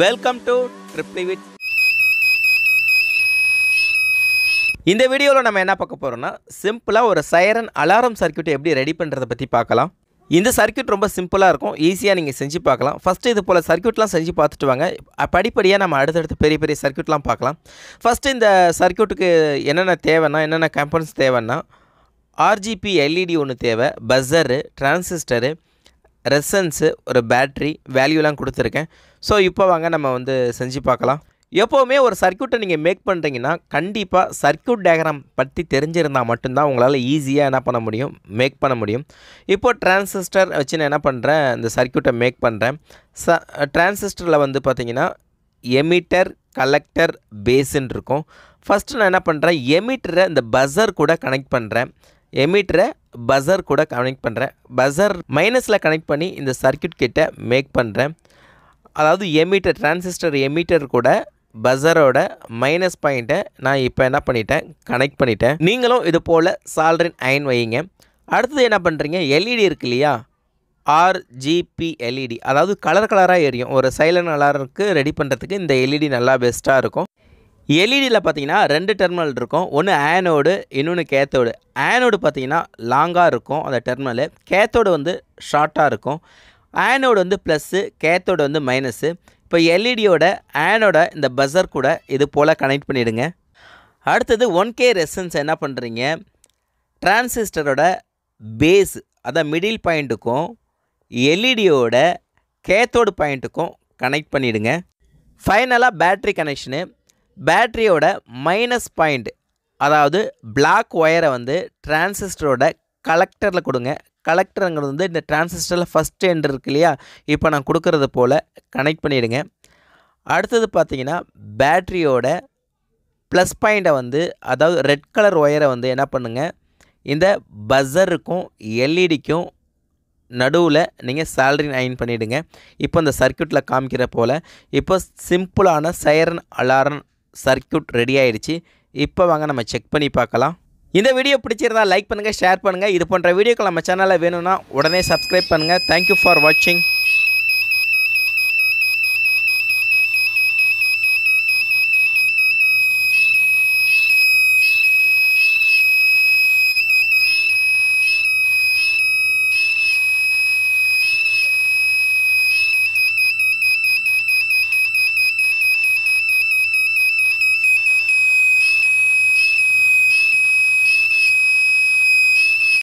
welcome to ட்ரிப்ளி with இந்த வீடியோவில் நம்ம என்ன பார்க்க போகிறோம்னா சிம்பிளாக ஒரு சைரன் அலாரம் சர்க்கியூட்டை எப்படி ரெடி பண்ணுறதை பற்றி பார்க்கலாம் இந்த சர்க்கியூட் ரொம்ப சிம்பிளாக இருக்கும் ஈஸியாக நீங்கள் செஞ்சு பார்க்கலாம் ஃபஸ்ட்டு இது போல் சர்க்கியூட்லாம் செஞ்சு பார்த்துட்டு வாங்க படிப்படியாக நம்ம அடுத்தடுத்து பெரிய பெரிய சர்க்கியூட்லாம் பார்க்கலாம் ஃபஸ்ட்டு இந்த சர்க்கியூட்டுக்கு என்னென்ன தேவைன்னா என்னென்ன கேம்பன்ஸ் தேவைன்னா ஆர்ஜிபி எல்இடி ஒன்று தேவை பஸ்ஸரு டிரான்சிஸ்டரு ரெசன்ஸு ஒரு பேட்ரி வேல்யூலாம் கொடுத்துருக்கேன் ஸோ இப்போ வாங்க நம்ம வந்து செஞ்சு பார்க்கலாம் எப்போவுமே ஒரு சர்க்கியூட்டை நீங்கள் மேக் பண்ணுறீங்கன்னா கண்டிப்பாக சர்க்கியூட் டயக்ராம் பற்றி தெரிஞ்சிருந்தால் மட்டும்தான் உங்களால் ஈஸியாக என்ன பண்ண முடியும் மேக் பண்ண முடியும் இப்போது டிரான்சிஸ்டர் வச்சு நான் என்ன பண்ணுறேன் இந்த சர்க்கியூட்டை மேக் பண்ணுறேன் ச டிரான்சிஸ்டரில் வந்து பார்த்திங்கன்னா எமிட்டர் கலெக்டர் பேஸுன்னு இருக்கும் ஃபஸ்ட்டு நான் என்ன பண்ணுறேன் எமிட்டரை இந்த பஸர் கூட கனெக்ட் பண்ணுறேன் எமிட்டரை பஸர் கூட கனெக்ட் பண்ணுறேன் பஸர் மைனஸில் கனெக்ட் பண்ணி இந்த சர்க்கியூட் கிட்டே மேக் பண்ணுறேன் அதாவது எமிட்டர் டிரான்சிஸ்டர் எமிட்டர் கூட பஸரோட மைனஸ் பாயிண்ட்டை நான் இப்போ என்ன பண்ணிட்டேன் கனெக்ட் பண்ணிட்டேன் நீங்களும் இது போல் சால்ரின் அயன் வையுங்க அடுத்தது என்ன பண்ணுறீங்க எல்இடி e இருக்கு இல்லையா ஆர்ஜிபி எல்இடி e அதாவது கலர் கலராக எரியும் ஒரு சைலண்ட் அலாருக்கு ரெடி பண்ணுறதுக்கு இந்த எல்இடி e நல்லா பெஸ்ட்டாக இருக்கும் எல்இடியில் பார்த்தீங்கன்னா ரெண்டு டெர்மினல் இருக்கும் ஒன்று ஆனோடு இன்னொன்று கேத்தோடு ஆனோடு பார்த்தீங்கன்னா லாங்காக இருக்கும் அந்த டெர்மினலு கேத்தோடு வந்து ஷார்ட்டாக இருக்கும் ஆனோடு வந்து ப்ளஸ்ஸு கேத்தோடு வந்து மைனஸு இப்போ எல்இடியோட ஆனோட இந்த பஸர் கூட இது போல் கனெக்ட் பண்ணிவிடுங்க அடுத்தது ஒன் கே ரெசன்ஸ் என்ன பண்ணுறீங்க டிரான்சிஸ்டரோட பேஸ் அதான் மிடில் பாயிண்ட்டுக்கும் எல்இடியோட கேத்தோடு பாயிண்ட்டுக்கும் கனெக்ட் பண்ணிவிடுங்க ஃபைனலாக பேட்ரி கனெக்ஷனு பேட்ரியோட மைனஸ் பாயிண்ட் அதாவது பிளாக் ஒயரை வந்து டிரான்சிஸ்டரோட கலெக்டரில் கொடுங்க கலெக்டருங்கிறது வந்து இந்த டிரான்சிஸ்டரில் ஃபஸ்ட்டு என்று இருக்கு இல்லையா இப்போ நான் கொடுக்கறது போல் கனெக்ட் பண்ணிவிடுங்க அடுத்தது பார்த்தீங்கன்னா பேட்ரியோட ப்ளஸ் பாயிண்ட்டை வந்து அதாவது ரெட் கலர் ஒயரை வந்து என்ன பண்ணுங்கள் இந்த பஸ்ஸருக்கும் எல்இடிக்கும் e நடுவில் நீங்கள் சேலரி அயன் பண்ணிவிடுங்க இப்போ இந்த சர்க்கியூட்டில் காமிக்கிற போல் இப்போ சிம்பிளான சைரன் அலாரன் சர்க்கியூட் ரெடி ஆயிடுச்சு இப்போ வாங்க நம்ம செக் பண்ணி பார்க்கலாம் இந்த வீடியோ பிடிச்சிருந்தால் லைக் பண்ணுங்கள் ஷேர் பண்ணுங்கள் இது போன்ற வீடியோக்கள் நம்ம சேனலில் வேணும்னா உடனே சப்ஸ்கிரைப் பண்ணுங்கள் தேங்க்யூ ஃபார் வாட்சிங்